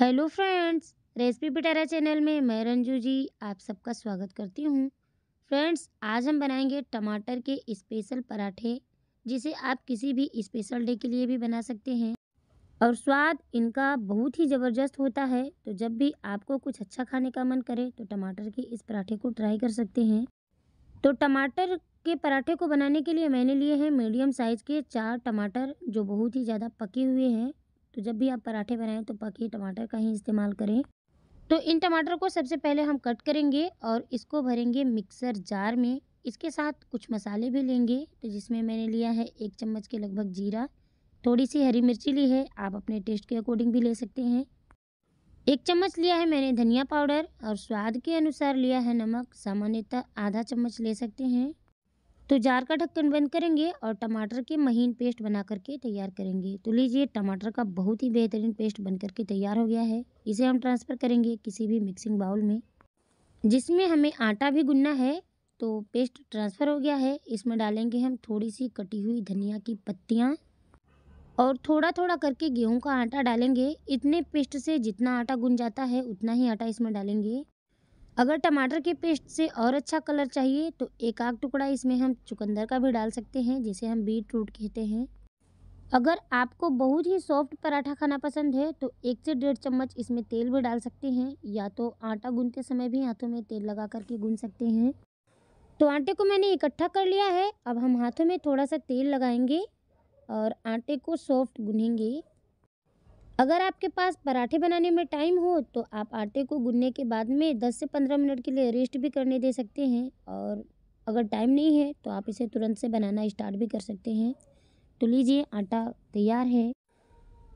hello friends recipe Pitara channel में मैं रंजू जी आप सबका स्वागत करती हूँ फ्रेंड्स आज हम बनाएंगे टमाटर के स्पेशल पराठे जिसे आप किसी भी स्पेशल डे के लिए भी बना सकते हैं और स्वाद इनका बहुत ही ज़बरदस्त होता है तो जब भी आपको कुछ अच्छा खाने का मन करे तो टमाटर के इस पराठे को ट्राई कर सकते हैं तो टमाटर के पराठे को बनाने के लिए मैंने लिए हैं मीडियम साइज़ के चार टमाटर जो बहुत ही ज़्यादा पके हुए हैं तो जब भी आप पराठे बनाएं तो पके टमाटर का ही इस्तेमाल करें तो इन टमाटर को सबसे पहले हम कट करेंगे और इसको भरेंगे मिक्सर जार में इसके साथ कुछ मसाले भी लेंगे तो जिसमें मैंने लिया है एक चम्मच के लगभग जीरा थोड़ी सी हरी मिर्ची ली है आप अपने टेस्ट के अकॉर्डिंग भी ले सकते हैं एक चम्मच लिया है मैंने धनिया पाउडर और स्वाद के अनुसार लिया है नमक सामान्यतः आधा चम्मच ले सकते हैं तो जार का ढक्कन बंद करेंगे और टमाटर के महीन पेस्ट बना करके तैयार करेंगे तो लीजिए टमाटर का बहुत ही बेहतरीन पेस्ट बन करके तैयार हो गया है इसे हम ट्रांसफ़र करेंगे किसी भी मिक्सिंग बाउल में जिसमें हमें आटा भी गुनना है तो पेस्ट ट्रांसफ़र हो गया है इसमें डालेंगे हम थोड़ी सी कटी हुई धनिया की पत्तियाँ और थोड़ा थोड़ा करके गेहूं का आटा डालेंगे इतने पेस्ट से जितना आटा गुन जाता है उतना ही आटा इसमें डालेंगे अगर टमाटर के पेस्ट से और अच्छा कलर चाहिए तो एक आग टुकड़ा इसमें हम चुकंदर का भी डाल सकते हैं जिसे हम बीट रूट कहते हैं अगर आपको बहुत ही सॉफ्ट पराठा खाना पसंद है तो एक से डेढ़ चम्मच इसमें तेल भी डाल सकते हैं या तो आटा गूंधते समय भी हाथों में तेल लगा करके गूंध सकते हैं तो आटे को मैंने इकट्ठा कर लिया है अब हम हाथों में थोड़ा सा तेल लगाएंगे और आटे को सॉफ्ट गूनेंगे अगर आपके पास पराठे बनाने में टाइम हो तो आप आटे को गुनने के बाद में दस से पंद्रह मिनट के लिए रेस्ट भी करने दे सकते हैं और अगर टाइम नहीं है तो आप इसे तुरंत से बनाना स्टार्ट भी कर सकते हैं तो लीजिए आटा तैयार है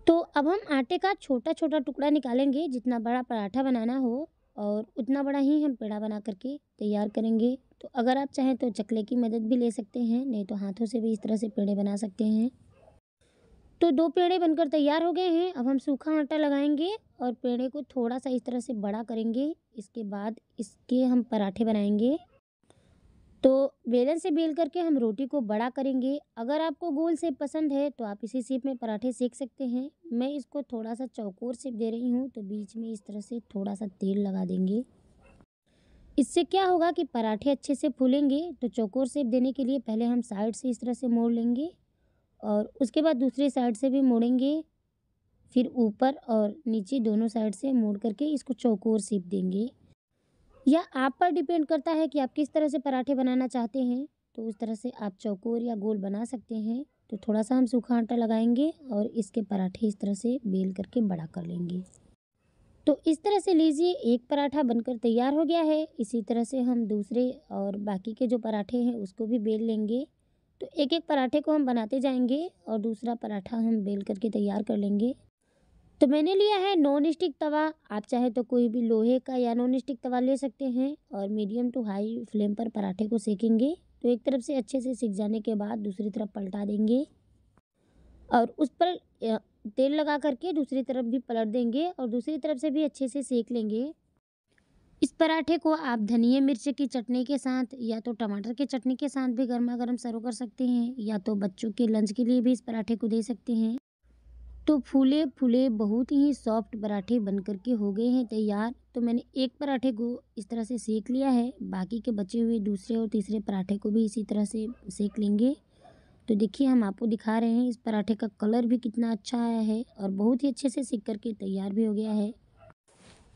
तो अब हम आटे का छोटा छोटा टुकड़ा निकालेंगे जितना बड़ा पराठा बनाना हो और उतना बड़ा ही हम पेड़ा बना करके तैयार करेंगे तो अगर आप चाहें तो चकले की मदद भी ले सकते हैं नहीं तो हाथों से भी इस तरह से पेड़े बना सकते हैं तो दो पेड़े बनकर तैयार हो गए हैं अब हम सूखा आटा लगाएंगे और पेड़े को थोड़ा सा इस तरह से बड़ा करेंगे इसके बाद इसके हम पराठे बनाएंगे तो बेलन से बेल करके हम रोटी को बड़ा करेंगे अगर आपको गोल सेप पसंद है तो आप इसी सेप में पराठे सेक सकते हैं मैं इसको थोड़ा सा चौकोर सेप दे रही हूँ तो बीच में इस तरह से थोड़ा सा तेल लगा देंगे इससे क्या होगा कि पराठे अच्छे से फूलेंगे तो चौकोर सेप देने के लिए पहले हम साइड से इस तरह से मोड़ लेंगे और उसके बाद दूसरी साइड से भी मोड़ेंगे फिर ऊपर और नीचे दोनों साइड से मोड़ करके इसको चौकोर सीप देंगे या आप पर डिपेंड करता है कि आप किस तरह से पराठे बनाना चाहते हैं तो उस तरह से आप चौकोर या गोल बना सकते हैं तो थोड़ा सा हम सूखा आटा लगाएंगे और इसके पराठे इस तरह से बेल करके बड़ा कर लेंगे तो इस तरह से लीजिए एक पराठा बनकर तैयार हो गया है इसी तरह से हम दूसरे और बाकी के जो पराठे हैं उसको भी बेल लेंगे तो एक एक पराठे को हम बनाते जाएंगे और दूसरा पराठा हम बेल करके तैयार कर लेंगे तो मैंने लिया है नॉन स्टिक तवा आप चाहे तो कोई भी लोहे का या नॉन स्टिक तवा ले सकते हैं और मीडियम टू हाई फ्लेम पर पराठे को सेकेंगे तो एक तरफ से अच्छे से सीख जाने के बाद दूसरी तरफ पलटा देंगे और उस पर तेल लगा करके दूसरी तरफ भी पलट देंगे और दूसरी तरफ से भी अच्छे से सेक लेंगे इस पराठे को आप धनिया मिर्च की चटनी के साथ या तो टमाटर की चटनी के साथ भी गर्मा गर्म सर्व कर सकते हैं या तो बच्चों के लंच के लिए भी इस पराठे को दे सकते हैं तो फूले फूले बहुत ही सॉफ्ट पराठे बन कर के हो गए हैं तैयार तो मैंने एक पराठे को इस तरह से सेक लिया है बाकी के बचे हुए दूसरे और तीसरे पराठे को भी इसी तरह से सेक लेंगे तो देखिए हम आपको दिखा रहे हैं इस पराठे का कलर भी कितना अच्छा आया है और बहुत ही अच्छे से सेक करके तैयार भी हो गया है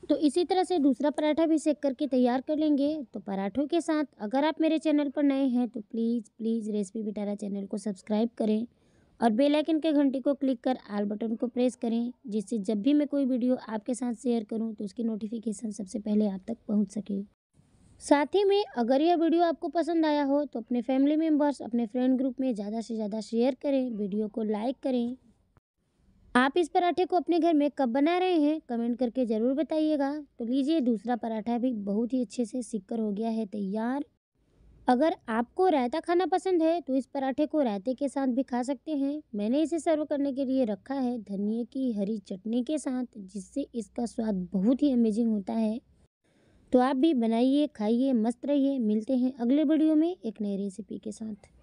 तो इसी तरह से दूसरा पराठा भी सेक करके तैयार कर लेंगे तो पराठों के साथ अगर आप मेरे चैनल पर नए हैं तो please please recipe Pitara channel को सब्सक्राइब करें और बेल आइकन के घंटी को क्लिक कर आल बटन को प्रेस करें जिससे जब भी मैं कोई वीडियो आपके साथ शेयर करूं तो उसकी नोटिफिकेशन सबसे पहले आप तक पहुंच सके साथ ही में अगर यह वीडियो आपको पसंद आया हो तो अपने फैमिली मेम्बर्स अपने फ्रेंड ग्रुप में ज़्यादा से ज़्यादा शेयर करें वीडियो को लाइक करें आप इस पराठे को अपने घर में कब बना रहे हैं कमेंट करके ज़रूर बताइएगा तो लीजिए दूसरा पराठा भी बहुत ही अच्छे से सीख हो गया है तैयार अगर आपको रायता खाना पसंद है तो इस पराठे को रायते के साथ भी खा सकते हैं मैंने इसे सर्व करने के लिए रखा है धनिए की हरी चटनी के साथ जिससे इसका स्वाद बहुत ही अमेजिंग होता है तो आप भी बनाइए खाइए मस्त रहिए मिलते हैं अगले वीडियो में एक नई रेसिपी के साथ